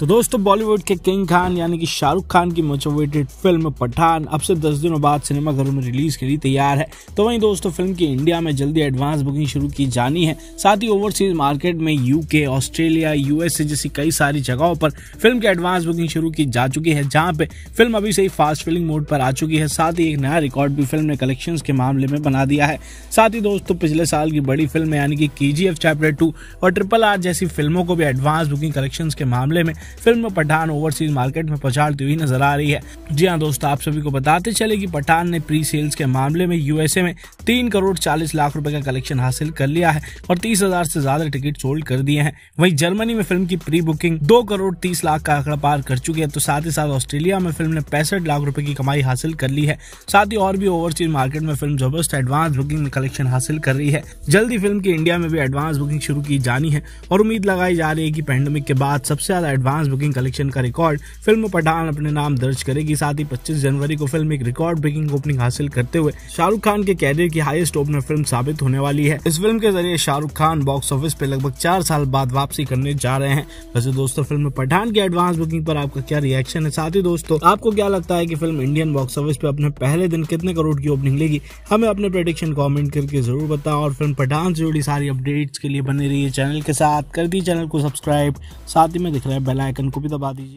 तो दोस्तों बॉलीवुड के किंग खान यानी कि शाहरुख खान की मच फिल्म पठान अब से 10 दिनों बाद सिनेमाघरों में रिलीज के लिए तैयार है तो वहीं दोस्तों फिल्म की इंडिया में जल्दी एडवांस बुकिंग शुरू की जानी है साथ ही ओवरसीज मार्केट में यूके ऑस्ट्रेलिया यूएसए जैसी कई सारी जगहों पर फिल्म की एडवांस बुकिंग शुरू की जा चुकी है जहाँ पे फिल्म अभी से ही फास्ट फिलिंग मोड पर आ चुकी है साथ ही एक नया रिकॉर्ड भी फिल्म ने कलेक्शन के मामले में बना दिया है साथ ही दोस्तों पिछले साल की बड़ी फिल्म यानी कि के चैप्टर टू और ट्रिपल आर जैसी फिल्मों को भी एडवांस बुकिंग कलेक्शन के मामले में फिल्म पठान ओवरसीज मार्केट में पछाड़ती हुई नजर आ रही है जी हाँ दोस्तों आप सभी को बताते चले कि पठान ने प्री सेल्स के मामले में यूएसए में तीन करोड़ चालीस लाख रुपए का कलेक्शन हासिल कर लिया है और तीस हजार से ज्यादा टिकट सोल्ड कर दिए हैं वहीं जर्मनी में फिल्म की प्री बुकिंग दो करोड़ तीस लाख का आंकड़ा पार कर चुकी है तो साथ ही साथ ऑस्ट्रेलिया में फिल्म ने पैंसठ लाख रुपए की कमाई हासिल कर ली है साथ ही और भी ओवरसीज मार्केट में फिल्म जबरदस्त एडवांस बुकिंग में कलेक्शन हासिल कर रही है जल्दी फिल्म की इंडिया में भी एडवांस बुकिंग शुरू की जानी है और उम्मीद लगाई जा रही है की पैंडमिक के बाद सबसे ज्यादा एडवांस एडवांस बुकिंग कलेक्शन का रिकॉर्ड फिल्म पठान अपने नाम दर्ज करेगी साथ ही पच्चीस जनवरी को फिल्म एक रिकॉर्ड ब्रेकिंग ओपनिंग हासिल करते हुए शाहरुख खान के कैरियर की हाइस्ट ओपनर फिल्म साबित होने वाली है इस फिल्म के जरिए शाहरुख खान बॉक्स ऑफिस पे लगभग चार साल बाद वापसी करने जा रहे हैं वैसे दोस्तों फिल्म पठान की एडवांस बुकिंग पर आपका क्या रिएक्शन है साथ ही दोस्तों आपको क्या लगता है की फिल्म इंडियन बॉक्स ऑफिस पे अपने पहले दिन कितने करोड़ की ओपनिंग लेगी हमें अपने प्रोडिक्शन कॉमेंट करके जरूर बताओ और फिल्म पठान से जुड़ी सारी अपडेट्स के लिए बने रहिए चैनल के साथ कर दी चैनल को सब्सक्राइब साथ ही में दिख रहा है बेलाइन आइकन को भी दबा दीजिए